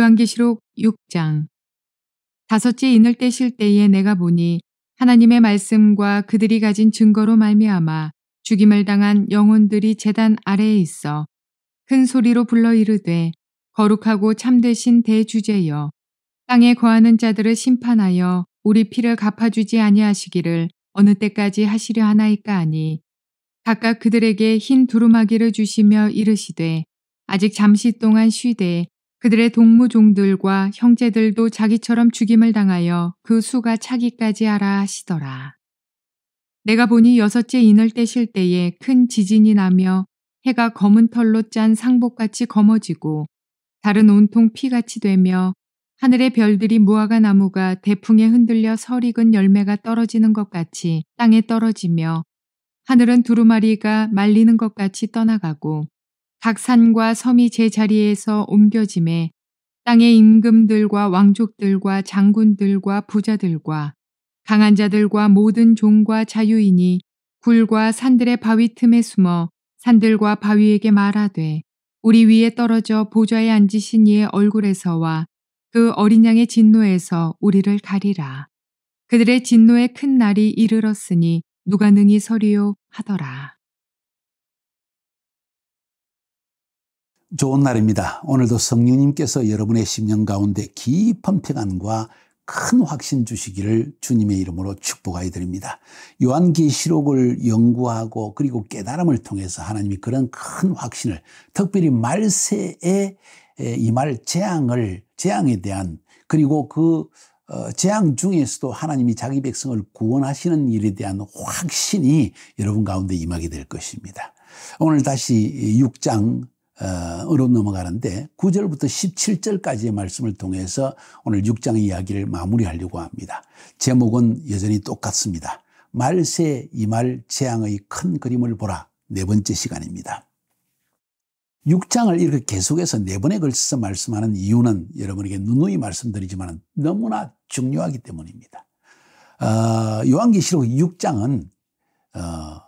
요한계시록 6장 다섯째 인을 떼실 때에 내가 보니 하나님의 말씀과 그들이 가진 증거로 말미암아 죽임을 당한 영혼들이 재단 아래에 있어 큰 소리로 불러 이르되 거룩하고 참되신 대주제여 땅에 거하는 자들을 심판하여 우리 피를 갚아주지 아니하시기를 어느 때까지 하시려 하나이까 하니 각각 그들에게 흰 두루마기를 주시며 이르시되 아직 잠시 동안 쉬되 그들의 동무종들과 형제들도 자기처럼 죽임을 당하여 그 수가 차기까지 하라 하시더라. 내가 보니 여섯째 인을 떼실 때에 큰 지진이 나며 해가 검은 털로 짠 상복같이 검어지고 달은 온통 피같이 되며 하늘의 별들이 무화과 나무가 대풍에 흔들려 설익은 열매가 떨어지는 것 같이 땅에 떨어지며 하늘은 두루마리가 말리는 것 같이 떠나가고 각산과 섬이 제자리에서 옮겨짐에 땅의 임금들과 왕족들과 장군들과 부자들과 강한 자들과 모든 종과 자유인이 굴과 산들의 바위 틈에 숨어 산들과 바위에게 말하되 우리 위에 떨어져 보좌에 앉으신 이의 얼굴에서와 그 어린 양의 진노에서 우리를 가리라. 그들의 진노의 큰 날이 이르렀으니 누가 능히 서리요 하더라. 좋은 날입니다. 오늘도 성령님께서 여러분의 심령 가운데 깊은 평안과 큰 확신 주시기를 주님의 이름으로 축복하여 드립니다. 요한계시록을 연구하고 그리고 깨달음을 통해서 하나님이 그런 큰 확신을 특별히 말세의 이말 재앙을 재앙에 대한 그리고 그 어, 재앙 중에서도 하나님이 자기 백성을 구원하시는 일에 대한 확신이 여러분 가운데 임하게 될 것입니다. 오늘 다시 6장 어로 넘어가는데 9절부터 17절까지의 말씀을 통해서 오늘 6장 이야기를 마무리하려고 합니다. 제목은 여전히 똑같습니다. 말세 이말 재앙의 큰 그림을 보라 네 번째 시간입니다. 6장을 이렇게 계속해서 네 번에 걸쳐서 말씀하는 이유는 여러분에게 누누이 말씀드리지만 너무나 중요하기 때문입니다. 어, 요한계시록 6장은 어,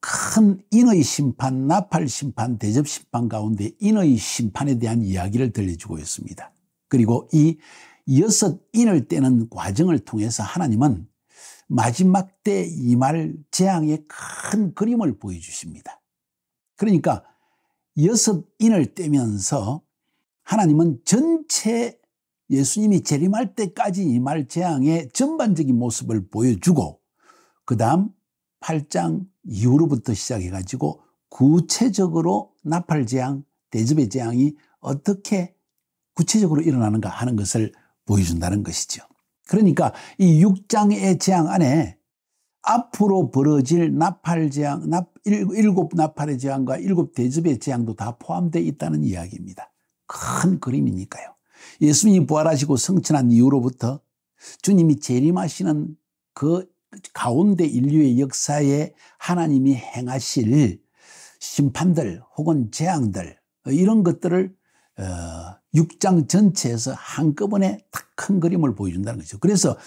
큰 인의 심판, 나팔 심판, 대접 심판 가운데 인의 심판에 대한 이야기를 들려주고 있습니다. 그리고 이 여섯 인을 떼는 과정을 통해서 하나님은 마지막 때 임할 재앙의 큰 그림을 보여주십니다. 그러니까 여섯 인을 떼면서 하나님은 전체 예수님이 재림할 때까지 임할 재앙의 전반적인 모습을 보여주고 그 다음 8장 이후로부터 시작해가지고 구체적으로 나팔 재앙, 대접의 재앙이 어떻게 구체적으로 일어나는가 하는 것을 보여준다는 것이죠. 그러니까 이 6장의 재앙 안에 앞으로 벌어질 나팔 재앙, 일곱 나팔의 재앙과 일곱 대접의 재앙도 다 포함되어 있다는 이야기입니다. 큰 그림이니까요. 예수님이 부활하시고 성천한 이후로부터 주님이 재림하시는 그 가운데 인류의 역사에 하나님이 행하실 심판들 혹은 재앙들 어, 이런 것들을 6장 어, 전체에서 한꺼번에 큰 그림을 보여준다는 거죠. 그래서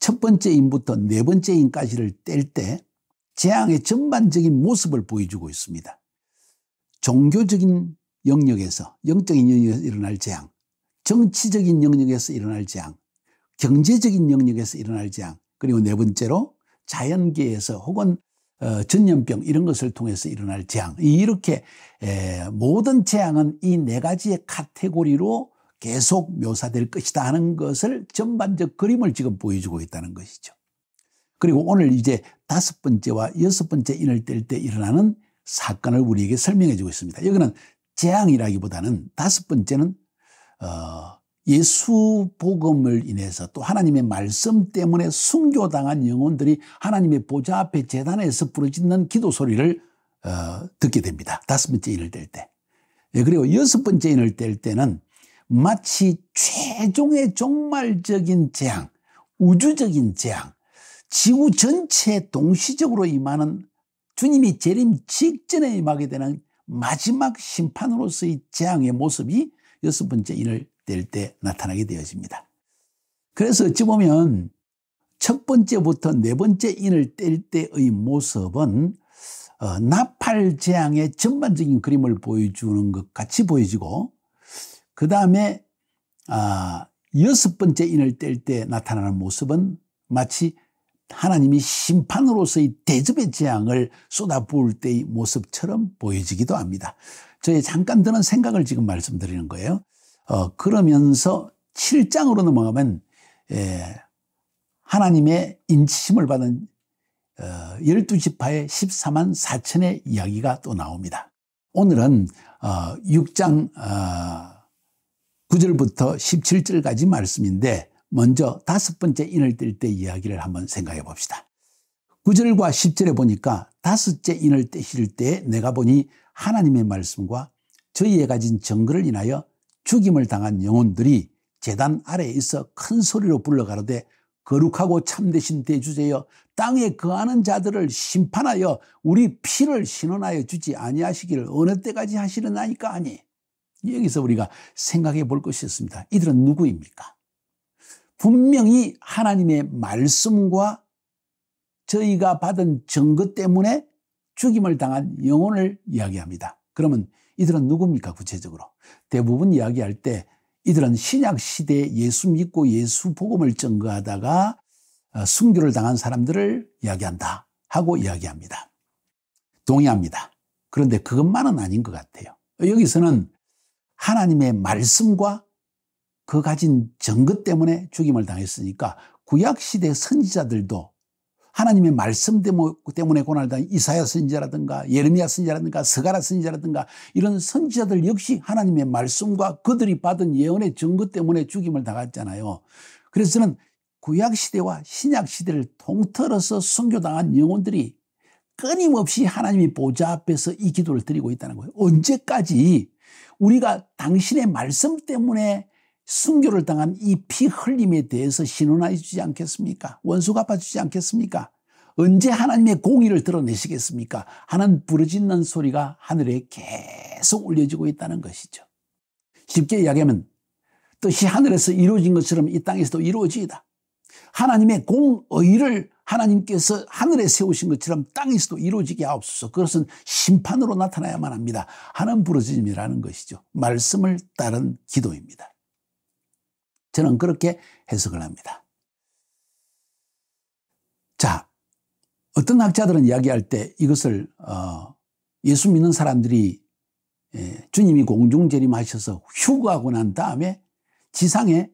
첫 번째 인부터 네 번째 인까지를 뗄 때 재앙의 전반적인 모습을 보여주고 있습니다. 종교적인 영역에서 영적인 영역에서 일어날 재앙, 정치적인 영역에서 일어날 재앙, 경제적인 영역에서 일어날 재앙, 그리고 네 번째로 자연계에서 혹은 어, 전염병 이런 것을 통해서 일어날 재앙 이렇게 에, 모든 재앙은 이 네 가지의 카테고리로 계속 묘사될 것이다 하는 것을 전반적 그림을 지금 보여주고 있다는 것이죠. 그리고 오늘 이제 다섯 번째와 여섯 번째 인을 뗄 때 일어나는 사건을 우리에게 설명해 주고 있습니다. 여기는 재앙이라기보다는 다섯 번째는 어, 예수 복음을 인해서 또 하나님의 말씀 때문에 순교당한 영혼들이 하나님의 보좌 앞에 재단에서 부르짖는 기도 소리를 어, 듣게 됩니다. 다섯 번째 인을 뗄 때. 예, 그리고 여섯 번째 인을 뗄 때는 마치 최종의 종말적인 재앙, 우주적인 재앙, 지구 전체에 동시적으로 임하는 주님이 재림 직전에 임하게 되는 마지막 심판으로서의 재앙의 모습이 여섯 번째 인을 될때 나타나게 되어집니다. 그래서 어찌 보면 첫 번째부터 네 번째 인을 뗄 때의 모습은 어, 나팔 재앙의 전반적인 그림을 보여주는 것 같이 보여지고 그 다음에 아, 여섯 번째 인을 뗄 때 나타나는 모습은 마치 하나님이 심판으로서의 대접의 재앙을 쏟아부을 때의 모습처럼 보여지기도 합니다. 저의 잠깐 드는 생각을 지금 말씀드리는 거예요. 어, 그러면서 7장으로 넘어가면 예, 하나님의 인치심을 받은 어, 12지파의 14만 4천의 이야기가 또 나옵니다. 오늘은 어, 6장 어, 9절부터 17절까지 말씀인데 먼저 다섯 번째 인을 뗄 때 이야기를 한번 생각해 봅시다. 9절과 10절에 보니까 다섯째 인을 떼실 때 내가 보니 하나님의 말씀과 저희에 가진 정글을 인하여 죽임을 당한 영혼들이 재단 아래에 있어 큰 소리로 불러가르되 거룩하고 참되신 대주제여 땅에 거하는 자들을 심판하여 우리 피를 신원하여 주지 아니하시기를 어느 때까지 하시느냐니까 아니. 여기서 우리가 생각해 볼 것이 있습니다. 이들은 누구입니까? 분명히 하나님의 말씀과 저희가 받은 증거 때문에 죽임을 당한 영혼을 이야기합니다. 그러면 이들은 누굽니까? 구체적으로. 대부분 이야기할 때 이들은 신약 시대에 예수 믿고 예수 복음을 증거하다가 순교를 어, 당한 사람들을 이야기한다 하고 이야기합니다. 동의합니다. 그런데 그것만은 아닌 것 같아요. 여기서는 하나님의 말씀과 그 가진 증거 때문에 죽임을 당했으니까 구약 시대 선지자들도 하나님의 말씀 때문에 고난을 당한 이사야 선지자라든가 예레미야 선지자라든가 스가라 선지자라든가 이런 선지자들 역시 하나님의 말씀과 그들이 받은 예언의 증거 때문에 죽임을 당했잖아요. 그래서 는 구약 시대와 신약 시대를 통틀어서 순교당한 영혼들이 끊임없이 하나님이 보좌 앞에서 이 기도를 드리고 있다는 거예요. 언제까지 우리가 당신의 말씀 때문에 순교를 당한 이 피 흘림에 대해서 신원해 주지 않겠습니까? 원수 갚아주지 않겠습니까? 언제 하나님의 공의를 드러내시겠습니까? 하는 부르짖는 소리가 하늘에 계속 울려지고 있다는 것이죠. 쉽게 이야기하면 뜻이 하늘에서 이루어진 것처럼 이 땅에서도 이루어지이다. 하나님의 공의를 하나님께서 하늘에 세우신 것처럼 땅에서도 이루어지게 하옵소서. 그것은 심판으로 나타나야만 합니다. 하는 부르짖음이라는 것이죠. 말씀을 따른 기도입니다. 저는 그렇게 해석을 합니다. 자, 어떤 학자들은 이야기할 때 이것을 어, 예수 믿는 사람들이 예, 주님이 공중재림하셔서 휴거하고 난 다음에 지상에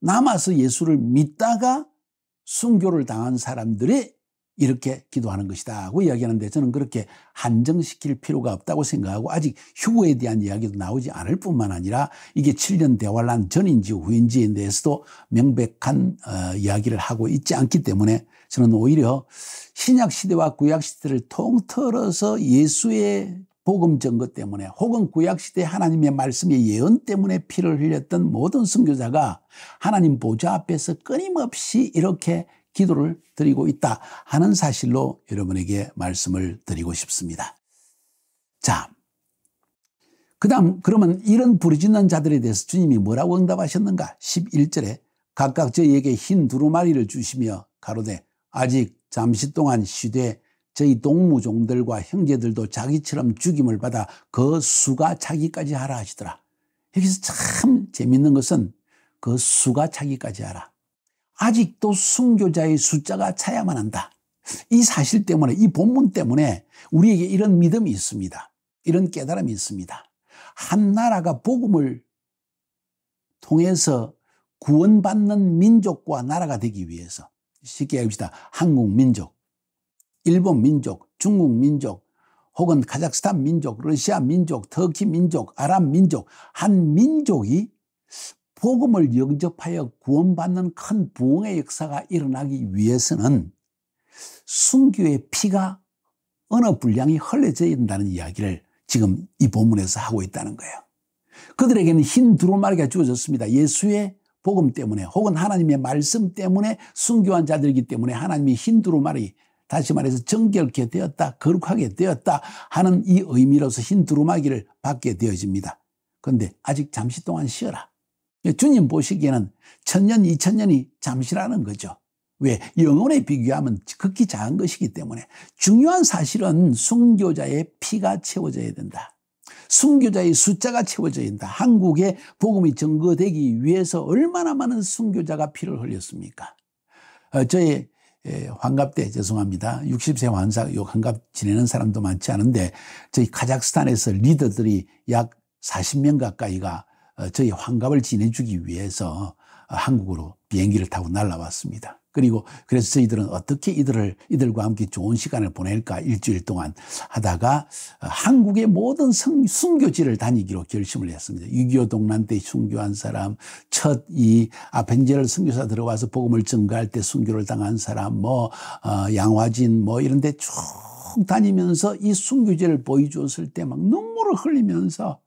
남아서 예수를 믿다가 순교를 당한 사람들의 이렇게 기도하는 것이다. 고 이야기하는데 저는 그렇게 한정시킬 필요가 없다고 생각하고 아직 휴거에 대한 이야기도 나오지 않을 뿐만 아니라 이게 7년 대화를한 전인지 후인지에 대해서도 명백한 어, 이야기를 하고 있지 않기 때문에 저는 오히려 신약 시대와 구약 시대를 통틀어서 예수의 복음 증거 때문에 혹은 구약시대 하나님의 말씀의 예언 때문에 피를 흘렸던 모든 선교자가 하나님 보좌 앞에서 끊임없이 이렇게 기도를 드리고 있다 하는 사실로 여러분에게 말씀을 드리고 싶습니다. 자. 그 다음, 그러면 이런 부르짖는 자들에 대해서 주님이 뭐라고 응답하셨는가? 11절에 각각 저희에게 흰 두루마리를 주시며 가로되 아직 잠시 동안 시되 저희 동무종들과 형제들도 자기처럼 죽임을 받아 그 수가 차기까지 하라 하시더라. 여기서 참 재밌는 것은 그 수가 차기까지 하라. 아직도 순교자의 숫자가 차야만 한다. 이 사실 때문에 이 본문 때문에 우리에게 이런 믿음이 있습니다. 이런 깨달음이 있습니다. 한 나라가 복음을 통해서 구원받는 민족과 나라가 되기 위해서 쉽게 얘기시다 한국 민족, 일본 민족, 중국 민족, 혹은 카자흐스탄 민족, 러시아 민족, 터키 민족, 아랍 민족, 한 민족이 복음을 영접하여 구원받는 큰 부흥의 역사가 일어나기 위해서는 순교의 피가 어느 분량이 흘러져 있다는 이야기를 지금 이 본문에서 하고 있다는 거예요. 그들에게는 흰 두루마리가 주어졌습니다. 예수의 복음 때문에 혹은 하나님의 말씀 때문에 순교한 자들이기 때문에 하나님이 흰 두루마리 다시 말해서 정결케 되었다 거룩하게 되었다 하는 이 의미로서 흰 두루마기를 받게 되어집니다. 그런데 아직 잠시 동안 쉬어라. 예, 주님 보시기에는 천년, 이천년이 잠시라는 거죠. 왜? 영혼에 비교하면 극히 작은 것이기 때문에 중요한 사실은 순교자의 피가 채워져야 된다. 순교자의 숫자가 채워져야 된다. 한국에 복음이 증거되기 위해서 얼마나 많은 순교자가 피를 흘렸습니까? 어, 저의 예, 환갑 때 죄송합니다. 60세 환사 요 환갑 지내는 사람도 많지 않은데 저희 카자흐스탄에서 리더들이 약 40명 가까이가 어, 저희 환갑을 지내주기 위해서 어, 한국으로 비행기를 타고 날아왔습니다 그리고 그래서 저희들은 어떻게 이들을 이들과 함께 좋은 시간을 보낼까 일주일 동안 하다가 어, 한국의 모든 성, 순교지를 다니기로 결심을 했습니다. 6.25 동란 때 순교한 사람, 첫 이 아펜젤 순교사 들어와서 복음을 증가할 때 순교를 당한 사람, 뭐 어, 양화진 뭐 이런데 쭉 다니면서 이 순교지를 보여주었을 때 막 눈물을 흘리면서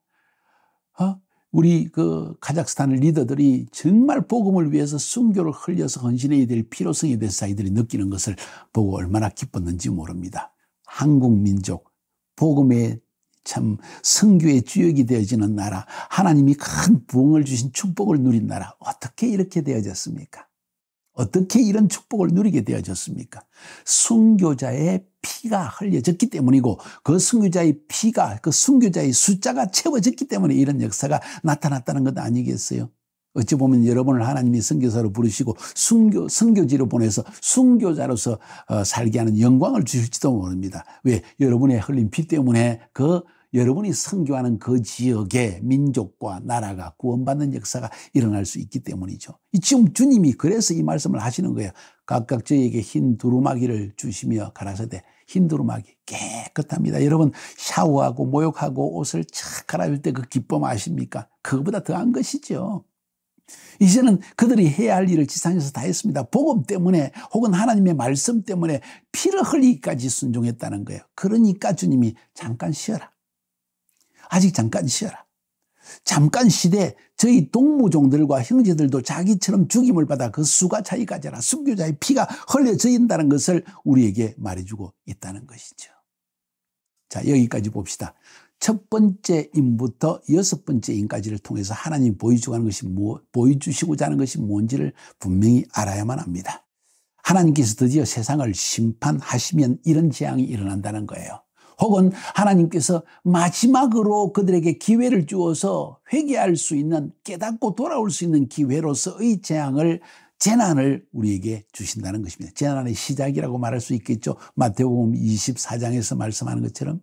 어? 우리 그 카자흐스탄 리더들이 정말 복음을 위해서 순교를 흘려서 헌신해야 될 필요성에 대해서 자기들이 느끼는 것을 보고 얼마나 기뻤는지 모릅니다. 한국 민족, 복음의 참 성교의 주역이 되어지는 나라, 하나님이 큰 부흥을 주신 축복을 누린 나라, 어떻게 이렇게 되어졌습니까? 어떻게 이런 축복을 누리게 되어졌습니까? 순교자의 피가 흘려졌기 때문이고 그 순교자의 피가 그 순교자의 숫자가 채워졌기 때문에 이런 역사가 나타났다는 것 아니겠어요? 어찌 보면 여러분을 하나님이 선교사로 부르시고 순교 선교지로 보내서 순교자로서 어, 살게 하는 영광을 주실지도 모릅니다. 왜 여러분의 흘린 피 때문에 그 여러분이 선교하는 그 지역의 민족과 나라가 구원받는 역사가 일어날 수 있기 때문이죠. 지금 주님이 그래서 이 말씀을 하시는 거예요. 각각 저에게 흰 두루마기를 주시며 가라사대 흰 두루마기 깨끗합니다. 여러분 샤워하고 모욕하고 옷을 착 갈아입을 때그 기쁨 아십니까? 그거보다 더한 것이죠. 이제는 그들이 해야 할 일을 지상에서 다 했습니다. 복음 때문에 혹은 하나님의 말씀 때문에 피를 흘리기까지 순종했다는 거예요. 그러니까 주님이 잠깐 쉬어라. 아직 잠깐 쉬어라. 잠깐 시대 저희 동무종들과 형제들도 자기처럼 죽임을 받아 그 수가 차이까지라 순교자의 피가 흘려져 있다는 것을 우리에게 말해주고 있다는 것이죠. 자 여기까지 봅시다. 첫 번째 인부터 여섯 번째 인까지를 통해서 하나님 보여주고 는 것이 뭐, 보여주시고자 하는 것이 뭔지를 분명히 알아야만 합니다. 하나님께서 드디어 세상을 심판하시면 이런 재앙이 일어난다는 거예요. 혹은 하나님께서 마지막으로 그들에게 기회를 주어서 회개할 수 있는 깨닫고 돌아올 수 있는 기회로서의 재앙을 재난을 우리에게 주신다는 것입니다. 재난의 시작이라고 말할 수 있겠죠. 마태복음 24장에서 말씀하는 것처럼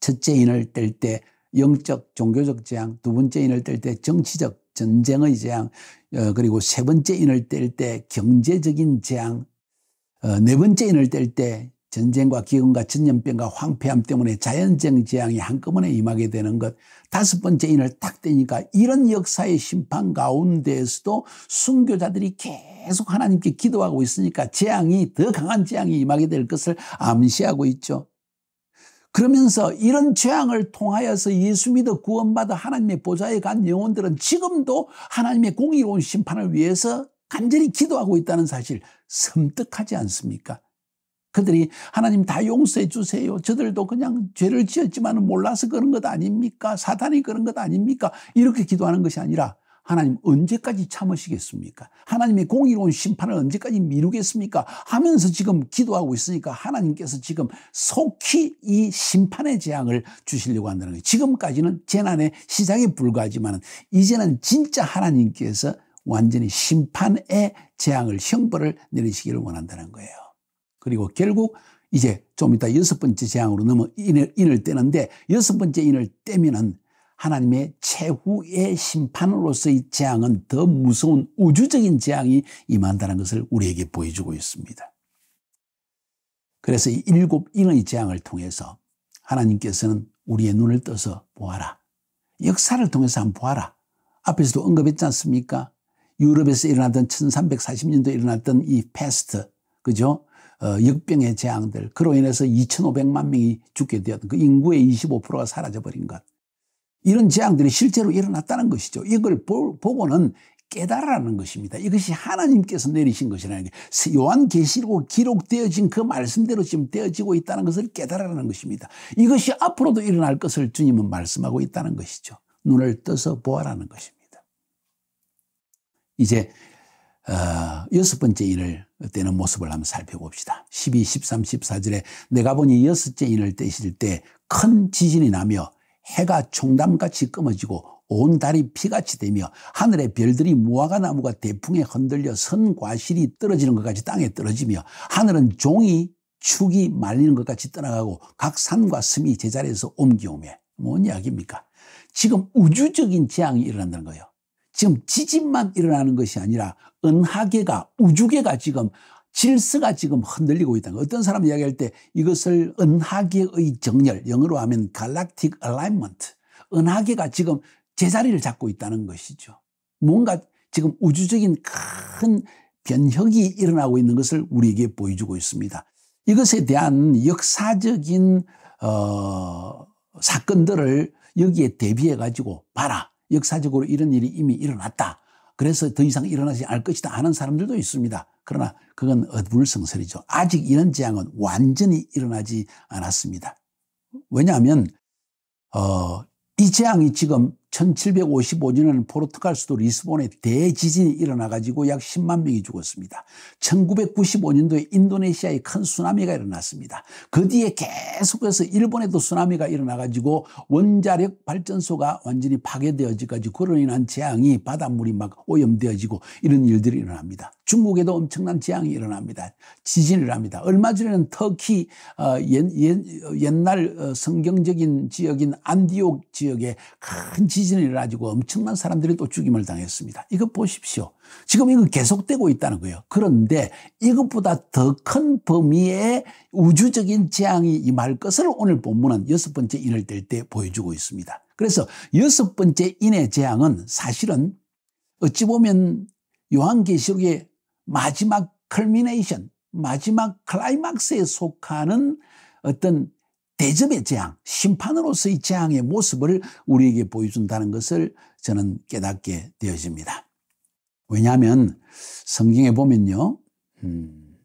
첫째 인을 뗄 때 영적 종교적 재앙, 두 번째 인을 뗄 때 정치적 전쟁의 재앙, 어, 그리고 세 번째 인을 뗄 때 경제적인 재앙, 어, 네 번째 인을 뗄때 전쟁과 기근과 전염병과 황폐함 때문에 자연적 재앙이 한꺼번에 임하게 되는 것. 다섯 번째 인을 딱 떼니까 이런 역사의 심판 가운데에서도 순교자들이 계속 하나님께 기도하고 있으니까 재앙이 더 강한 재앙이 임하게 될 것을 암시하고 있죠. 그러면서 이런 재앙을 통하여서 예수 믿어 구원받아 하나님의 보좌에 간 영혼들은 지금도 하나님의 공의로운 심판을 위해서 간절히 기도하고 있다는 사실 섬뜩하지 않습니까? 그들이 하나님 다 용서해 주세요. 저들도 그냥 죄를 지었지만 몰라서 그런 것 아닙니까? 사단이 그런 것 아닙니까? 이렇게 기도하는 것이 아니라 하나님 언제까지 참으시겠습니까? 하나님의 공의로운 심판을 언제까지 미루겠습니까? 하면서 지금 기도하고 있으니까 하나님께서 지금 속히 이 심판의 재앙을 주시려고 한다는 거예요. 지금까지는 재난의 시작에 불과하지만 이제는 진짜 하나님께서 완전히 심판의 재앙을 형벌을 내리시기를 원한다는 거예요. 그리고 결국 이제 좀 이따 여섯 번째 재앙으로 넘어 인을, 인을 떼는데 여섯 번째 인을 떼면은 하나님의 최후의 심판으로서의 재앙은 더 무서운 우주적인 재앙이 임한다는 것을 우리에게 보여주고 있습니다. 그래서 이 일곱 인의 재앙을 통해서 하나님께서는 우리의 눈을 떠서 보아라. 역사를 통해서 한번 보아라. 앞에서도 언급했지 않습니까? 유럽에서 일어났던 1340년도에 일어났던 이 패스트, 그죠? 어, 역병의 재앙들, 그로 인해서 2,500만 명이 죽게 되었던 그 인구의 25%가 사라져버린 것. 이런 재앙들이 실제로 일어났다는 것이죠. 이걸 보, 고는 깨달아라는 것입니다. 이것이 하나님께서 내리신 것이라는 게 요한계시록 기록되어진 그 말씀대로 지금 되어지고 있다는 것을 깨달아라는 것입니다. 이것이 앞으로도 일어날 것을 주님은 말씀하고 있다는 것이죠. 눈을 떠서 보아라는 것입니다. 이제 어, 여섯 번째 인을 떼는 모습을 한번 살펴봅시다. 12, 13, 14절에 내가 보니 여섯째 인을 떼실 때 큰 지진이 나며 해가 총담같이 끊어지고 온 달이 피같이 되며 하늘의 별들이 무화과 나무가 대풍에 흔들려 선 과실이 떨어지는 것 같이 땅에 떨어지며 하늘은 종이 축이 말리는 것 같이 떠나가고 각 산과 섬이 제자리에서 옮겨오며 뭔 이야기입니까? 지금 우주적인 재앙이 일어난다는 거예요. 지금 지진만 일어나는 것이 아니라 은하계가 우주계가 지금 질서가 지금 흔들리고 있다는 거. 어떤 사람 이야기할 때 이것을 은하계의 정렬, 영어로 하면 galactic 은하계가 지금 제자리를 잡고 있다는 것이죠. 뭔가 지금 우주적인 큰 변혁이 일어나고 있는 것을 우리에게 보여주고 있습니다. 이것에 대한 역사적인 어, 사건들을 여기에 대비해 가지고 봐라. 역사적으로 이런 일이 이미 일어났다. 그래서 더 이상 일어나지 않을 것이다 하는 사람들도 있습니다. 그러나 그건 어불성설이죠. 아직 이런 재앙은 완전히 일어나지 않았습니다. 왜냐하면 어, 이 재앙이 지금 1755년에는 포르투갈 수도 리스본에 대지진이 일어나가지고 약 10만 명이 죽었습니다. 1995년도에 인도네시아에 큰 쓰나미가 일어났습니다. 그 뒤에 계속해서 일본에도 쓰나미가 일어나가지고 원자력 발전소가 완전히 파괴되어지까지 그로 인한 재앙이 바닷물이 막 오염되어지고 이런 일들이 일어납니다. 중국에도 엄청난 재앙이 일어납니다. 지진이 일어납니다. 얼마 전에는 터키 어, 옛, 옛, 옛날 어, 성경적인 지역인 안디옥 지역에 큰 지진이 지진이 일어나지고 엄청난 사람들이 또 죽임을 당했습니다. 이거 보십시오. 지금 이거 계속되고 있다는 거예요. 그런데 이것보다 더 큰 범위의 우주적인 재앙이 임할 것을 오늘 본문은 여섯 번째 인을 뗄 때 보여주고 있습니다. 그래서 여섯 번째 인의 재앙은 사실은 어찌 보면 요한계시록의 마지막 컬미네이션, 마지막 클라이막스에 속하는 어떤 대접의 재앙, 심판으로서의 재앙의 모습을 우리에게 보여준다는 것을 저는 깨닫게 되어집니다. 왜냐하면 성경에 보면요, 음,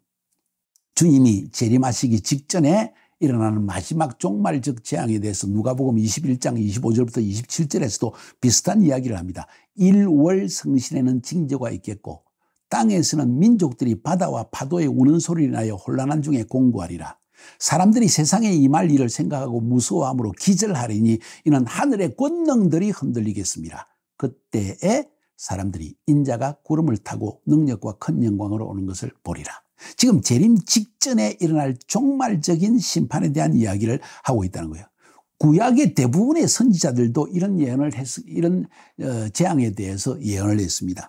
주님이 재림하시기 직전에 일어나는 마지막 종말적 재앙에 대해서 누가복음 21장 25절부터 27절에서도 비슷한 이야기를 합니다. 1월 성신에는 징조가 있겠고 땅에서는 민족들이 바다와 파도에 우는 소리 나여 혼란한 중에 공고하리라. 사람들이 세상에 임할 일을 생각하고 무서워함으로 기절하리니 이는 하늘의 권능들이 흔들리겠습니다. 그때에 사람들이 인자가 구름을 타고 능력과 큰 영광으로 오는 것을 보리라. 지금 재림 직전에 일어날 종말적인 심판에 대한 이야기를 하고 있다는 거예요. 구약의 대부분의 선지자들도 이런 예언을 했, 이런 어, 재앙에 대해서 예언을 했습니다.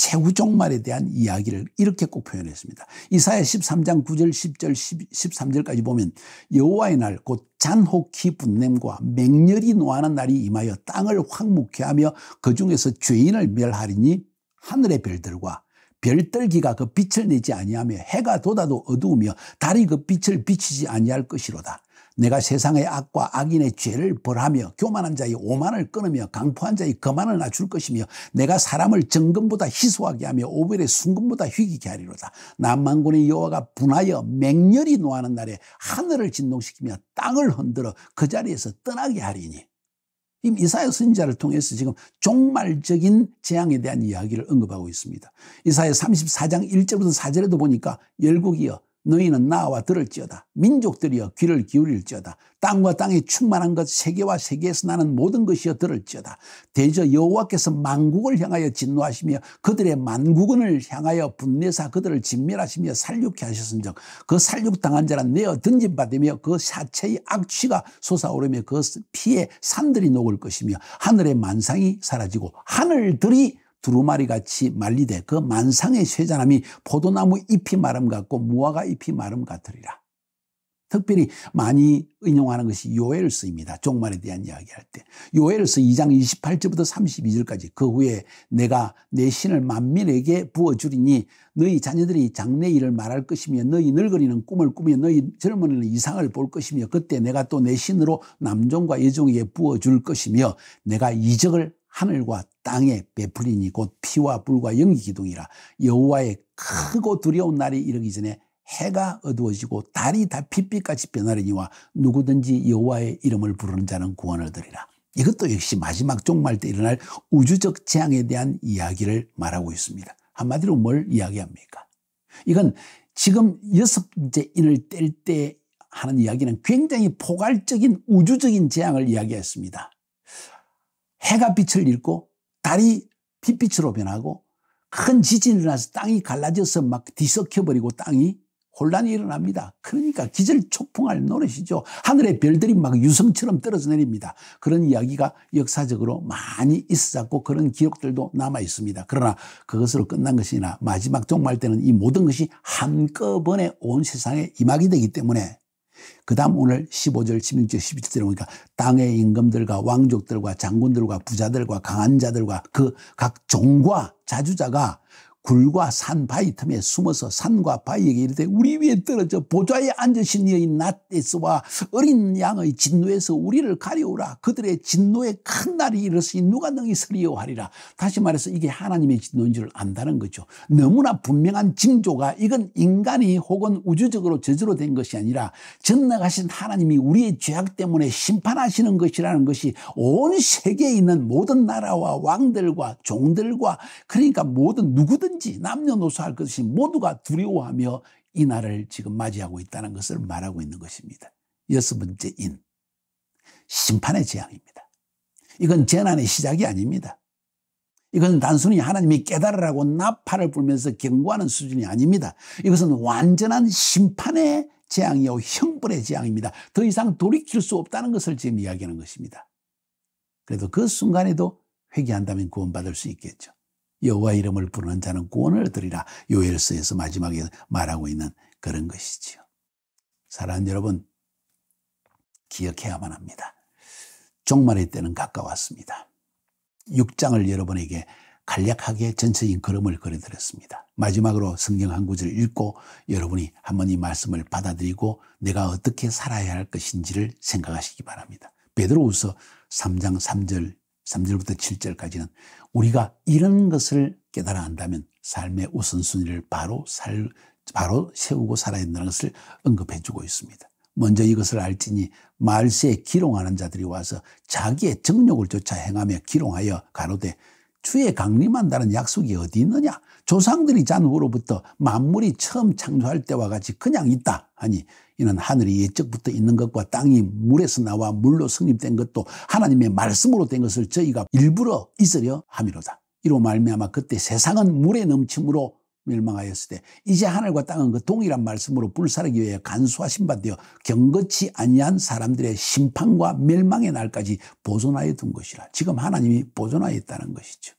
최후종말에 대한 이야기를 이렇게 꼭 표현했습니다. 이사야 13장 9절 10절 1 3절까지 보면 여호와의 날 곧 잔혹히 분냄과 맹렬히 노하는 날이 임하여 땅을 황묵케 하며 그 중에서 죄인을 멸하리니 하늘의 별들과 별떨기가 그 빛을 내지 아니하며 해가 돋아도 어두우며 달이 그 빛을 비치지 아니할 것이로다. 내가 세상의 악과 악인의 죄를 벌하며 교만한 자의 오만을 끊으며 강포한 자의 거만을 낮출 것이며 내가 사람을 정금보다 희소하게 하며 오벨의 순금보다 휘기게 하리로다. 남만군의 여호와가 분하여 맹렬히 노하는 날에 하늘을 진동시키며 땅을 흔들어 그 자리에서 떠나게 하리니. 이사야 선지자를 통해서 지금 종말적인 재앙에 대한 이야기를 언급하고 있습니다. 이사야 34장 1절부터 4절에도 보니까 열국이여 너희는 나와 들을지어다. 민족들이여 귀를 기울일지어다. 땅과 땅이 충만한 것 세계와 세계에서 나는 모든 것이여 들을지어다. 대저 여호와께서 만국을 향하여 진노하시며 그들의 만국을 향하여 분내사 그들을 진멸하시며 살육케 하셨은적 그 살육당한 자란 내어 던진받으며 그 사체의 악취가 솟아오르며 그 피에 산들이 녹을 것이며 하늘의 만상이 사라지고 하늘들이 두루마리 같이 말리되 그 만상의 쇠자람이 포도나무 잎이 마름 같고 무화과 잎이 마름 같으리라. 특별히 많이 인용하는 것이 요엘서입니다. 종말에 대한 이야기할 때. 요엘서 2장 28절부터 32절까지 그 후에 내가 내 신을 만민에게 부어주리니 너희 자녀들이 장래 일을 말할 것이며 너희 늙은이는 꿈을 꾸며 너희 젊은이는 이상을 볼 것이며 그때 내가 또 내 신으로 남종과 여종에게 부어줄 것이며 내가 이적을 하늘과 땅에 베풀리니 곧 피와 불과 연기 기둥이라 여호와의 크고 두려운 날이 이르기 전에 해가 어두워지고 달이 다 핏빛같이 변하리니와 누구든지 여호와의 이름을 부르는 자는 구원을 드리라 이것도 역시 마지막 종말 때 일어날 우주적 재앙에 대한 이야기를 말하고 있습니다. 한마디로 뭘 이야기합니까? 이건 지금 여섯 번째 인을 뗄 때 하는 이야기는 굉장히 포괄적인 우주적인 재앙을 이야기했습니다. 해가 빛을 잃고 달이 빛빛으로 변하고 큰 지진이 일어나서 땅이 갈라져서 막 뒤섞여버리고 땅이 혼란이 일어납니다. 그러니까 기절초풍할 노릇이죠. 하늘의 별들이 막 유성처럼 떨어져 내립니다. 그런 이야기가 역사적으로 많이 있었고 그런 기록들도 남아 있습니다. 그러나 그것으로 끝난 것이나 마지막 종말 때는 이 모든 것이 한꺼번에 온 세상에 임하게 되기 때문에 그 다음 오늘 15절, 16절, 17절에 보니까 땅의 임금들과 왕족들과 장군들과 부자들과 강한 자들과 그 각 종과 자주자가 굴과 산 바위 틈에 숨어서 산과 바위에게 이르되 우리 위에 떨어져 보좌에 앉으신 여인 나데스와 어린 양의 진노에서 우리를 가려오라 그들의 진노의 큰 날이 이르시 누가 능히 서리요 하리라 다시 말해서 이게 하나님의 진노인 줄 안다는 거죠 너무나 분명한 징조가 이건 인간이 혹은 우주적으로 저절로 된 것이 아니라 전능하신 하나님이 우리의 죄악 때문에 심판하시는 것이라는 것이 온 세계에 있는 모든 나라와 왕들과 종들과 그러니까 모든 누구 누구든지 남녀노소 할 것이 모두가 두려워하며 이 날을 지금 맞이하고 있다는 것을 말하고 있는 것입니다. 여섯 번째 인. 심판의 재앙입니다. 이건 재난의 시작이 아닙니다. 이것 단순히 하나님이 깨달으라고 나팔을 불면서 경고하는 수준이 아닙니다. 이것은 완전한 심판의 재앙이요 형벌의 재앙입니다. 더 이상 돌이킬 수 없다는 것을 지금 이야기하는 것입니다. 그래도 그 순간에도 회개한다면 구원받을 수 있겠죠. 여호와 이름을 부르는 자는 구원을 드리라 요엘서에서 마지막에 말하고 있는 그런 것이지요. 사랑하는 여러분 기억해야만 합니다. 종말의 때는 가까웠습니다. 6장을 여러분에게 간략하게 전체적인 걸음을 그려드렸습니다. 마지막으로 성경 한 구절 읽고 여러분이 한번 이 말씀을 받아들이고 내가 어떻게 살아야 할 것인지를 생각하시기 바랍니다. 베드로우서 3장 3절 3절부터 7절까지는 우리가 이런 것을 깨달아 한다면 삶의 우선순위를 바로 살, 바로 세우고 살아야 된다는 것을 언급해 주고 있습니다. 먼저 이것을 알지니 말세에 기롱하는 자들이 와서 자기의 정욕을 쫓아 행하며 기롱하여 가로되 주의 강림한다는 약속이 어디 있느냐? 조상들이 잔 후로부터 만물이 처음 창조할 때와 같이 그냥 있다. 아니, 이는 하늘이 예적부터 있는 것과 땅이 물에서 나와 물로 성립된 것도 하나님의 말씀으로 된 것을 저희가 일부러 잊으려 함이로다. 이로 말미암아 그때 세상은 물에 넘침으로 멸망하였을 때 이제 하늘과 땅은 그 동일한 말씀으로 불사르기 위해 간수하신 바 되어 경거치 아니한 사람들의 심판과 멸망의 날까지 보존하여 둔 것이라 지금 하나님이 보존하였다는 것이죠.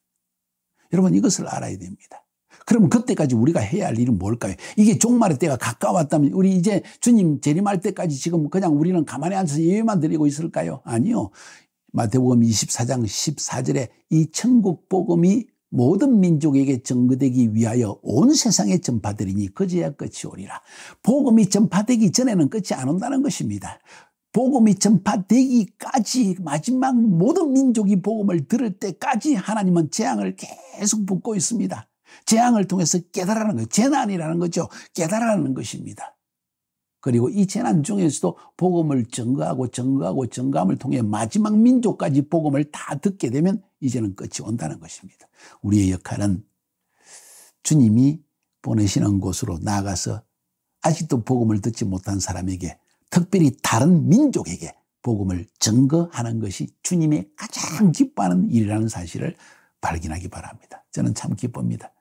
여러분 이것을 알아야 됩니다. 그럼 그때까지 우리가 해야 할 일은 뭘까요? 이게 종말의 때가 가까웠다면 우리 이제 주님 재림할 때까지 지금 그냥 우리는 가만히 앉아서 예외만 드리고 있을까요? 아니요. 마태복음 24장 14절에 이 천국 복음이 모든 민족에게 전거되기 위하여 온 세상에 전파되리니 그제야 끝이 오리라. 복음이 전파되기 전에는 끝이 안 온다는 것입니다. 복음이 전파되기까지 마지막 모든 민족이 복음을 들을 때까지 하나님은 재앙을 계속 붓고 있습니다. 재앙을 통해서 깨달아라는 거, 재난이라는 거죠. 깨달아라는 것입니다. 그리고 이 재난 중에서도 복음을 증거하고 증거하고 증감을 통해 마지막 민족까지 복음을 다 듣게 되면 이제는 끝이 온다는 것입니다. 우리의 역할은 주님이 보내시는 곳으로 나가서 아직도 복음을 듣지 못한 사람에게 특별히 다른 민족에게 복음을 증거하는 것이 주님의 가장 기뻐하는 일이라는 사실을 발견하기 바랍니다. 저는 참 기쁩니다.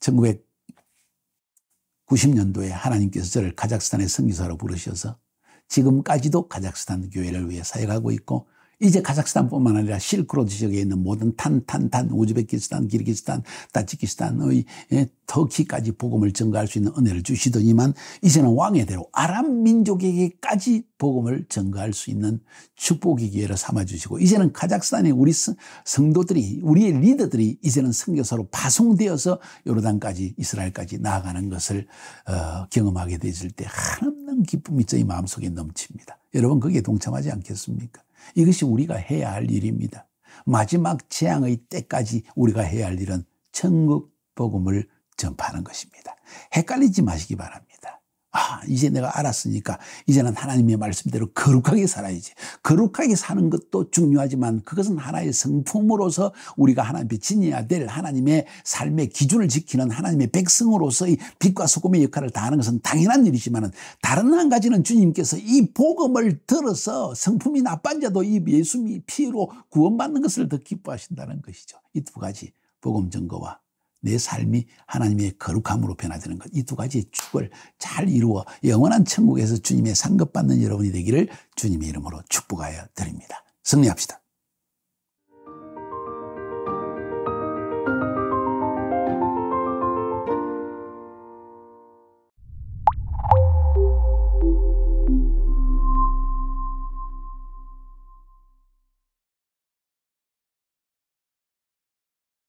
1900 90년도에 하나님께서 저를 카자흐스탄의 선교사로 부르셔서 지금까지도 카자흐스탄 교회를 위해 사역하고 있고 이제 카자흐스탄뿐만 아니라 실크로드 지역에 있는 모든 탄탄탄 우즈베키스탄, 기르기스탄, 타지키스탄의 예, 터키까지 복음을 증가할수 있는 은혜를 주시더니만 이제는 왕의 대로 아랍 민족에게까지 복음을 증가할수 있는 축복의 기회를 삼아 주시고 이제는 카자흐스탄의 우리 성도들이 우리의 리더들이 이제는 선교사로 파송되어서 요르단까지 이스라엘까지 나아가는 것을 어, 경험하게 되었을 때 한없는 기쁨이 저희 마음속에 넘칩니다. 여러분 거기에 동참하지 않겠습니까? 이것이 우리가 해야 할 일입니다. 마지막 재앙의 때까지 우리가 해야 할 일은 천국 복음을 전파하는 것입니다. 헷갈리지 마시기 바랍니다. 아, 이제 내가 알았으니까 이제는 하나님의 말씀대로 거룩하게 살아야지. 거룩하게 사는 것도 중요하지만 그것은 하나의 성품으로서 우리가 하나님께 지녀야 될 하나님의 삶의 기준을 지키는 하나님의 백성으로서의 빛과 소금의 역할을 다하는 것은 당연한 일이지만 다른 한 가지는 주님께서 이 복음을 들어서 성품이 나쁜 자도 이 예수의 피로 구원받는 것을 더 기뻐하신다는 것이죠. 이 두 가지 복음 증거와 내 삶이 하나님의 거룩함으로 변화되는 것. 이 두 가지 의축을잘 이루어 영원한 천국에서 주님의 상급받는 여러분이 되기를 주님의 이름으로 축복하여 드립니다. 승리합시다.